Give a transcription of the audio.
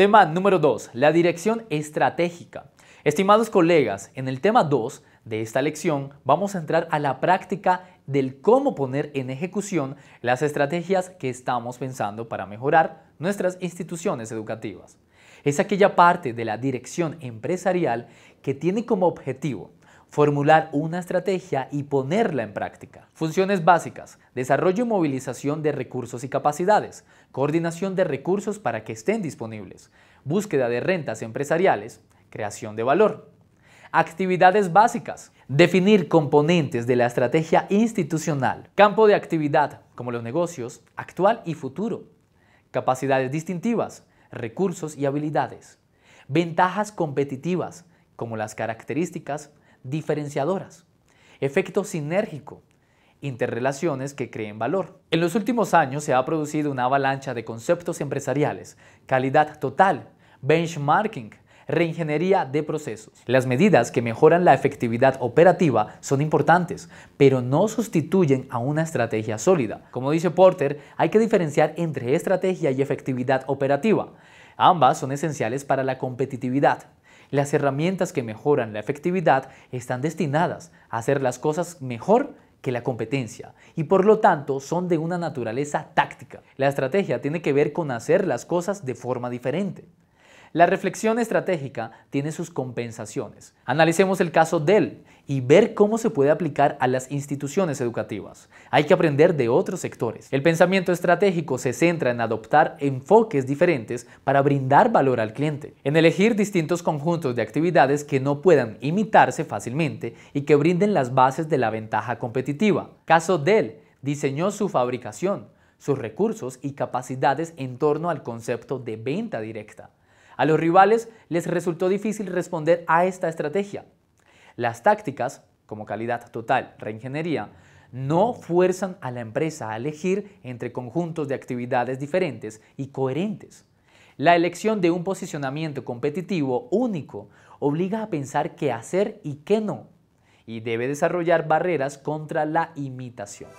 Tema número 2. La dirección estratégica. Estimados colegas, en el tema 2 de esta lección vamos a entrar a la práctica del cómo poner en ejecución las estrategias que estamos pensando para mejorar nuestras instituciones educativas. Es aquella parte de la dirección empresarial que tiene como objetivo formular una estrategia y ponerla en práctica. Funciones básicas, desarrollo y movilización de recursos y capacidades, coordinación de recursos para que estén disponibles, búsqueda de rentas empresariales, creación de valor. Actividades básicas. Definir componentes de la estrategia institucional. Campo de actividad, como los negocios, actual y futuro. Capacidades distintivas, recursos y habilidades. Ventajas competitivas, como las características, diferenciadoras, efecto sinérgico, interrelaciones que creen valor. En los últimos años se ha producido una avalancha de conceptos empresariales, calidad total, benchmarking, reingeniería de procesos. Las medidas que mejoran la efectividad operativa son importantes, pero no sustituyen a una estrategia sólida. Como dice Porter, hay que diferenciar entre estrategia y efectividad operativa. Ambas son esenciales para la competitividad. Las herramientas que mejoran la efectividad están destinadas a hacer las cosas mejor que la competencia y por lo tanto son de una naturaleza táctica. La estrategia tiene que ver con hacer las cosas de forma diferente. La reflexión estratégica tiene sus compensaciones. Analicemos el caso Dell y ver cómo se puede aplicar a las instituciones educativas. Hay que aprender de otros sectores. El pensamiento estratégico se centra en adoptar enfoques diferentes para brindar valor al cliente, en elegir distintos conjuntos de actividades que no puedan imitarse fácilmente y que brinden las bases de la ventaja competitiva. Caso Dell diseñó su fabricación, sus recursos y capacidades en torno al concepto de venta directa. A los rivales les resultó difícil responder a esta estrategia. Las tácticas, como calidad total, reingeniería, no fuerzan a la empresa a elegir entre conjuntos de actividades diferentes y coherentes. La elección de un posicionamiento competitivo único obliga a pensar qué hacer y qué no, y debe desarrollar barreras contra la imitación.